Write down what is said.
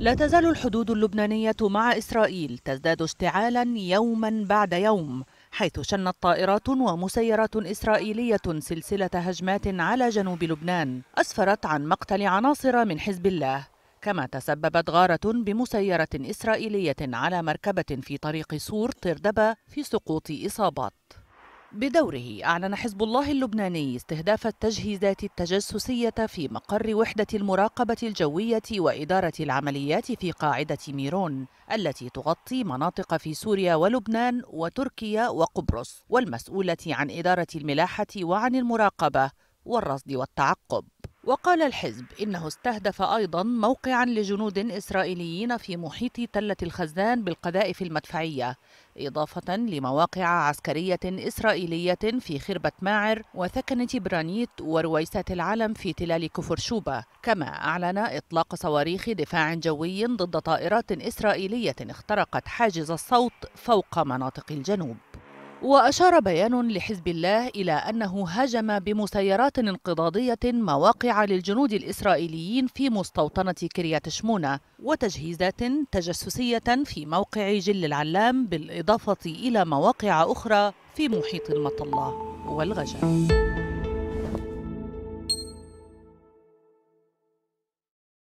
لا تزال الحدود اللبنانية مع إسرائيل تزداد اشتعالا يوما بعد يوم حيث شنت طائرات ومسيرات إسرائيلية سلسلة هجمات على جنوب لبنان أسفرت عن مقتل عناصر من حزب الله كما تسببت غارة بمسيرة إسرائيلية على مركبة في طريق سور طردبة في سقوط إصابات بدوره أعلن حزب الله اللبناني استهداف التجهيزات التجسسية في مقر وحدة المراقبة الجوية وإدارة العمليات في قاعدة ميرون التي تغطي مناطق في سوريا ولبنان وتركيا وقبرص والمسؤولة عن إدارة الملاحة وعن المراقبة والرصد والتعقب وقال الحزب إنه استهدف أيضا موقعا لجنود إسرائيليين في محيط تلة الخزان بالقذائف المدفعية إضافة لمواقع عسكرية إسرائيلية في خربة ماعر وثكنة برانيت ورويسات العلم في تلال كفر شوبة كما أعلن إطلاق صواريخ دفاع جوي ضد طائرات إسرائيلية اخترقت حاجز الصوت فوق مناطق الجنوب وأشار بيان لحزب الله إلى أنه هاجم بمسيرات انقضاضية مواقع للجنود الإسرائيليين في مستوطنة كريات شمونة وتجهيزات تجسسية في موقع جل العلام بالإضافة إلى مواقع أخرى في محيط المطلة والغجر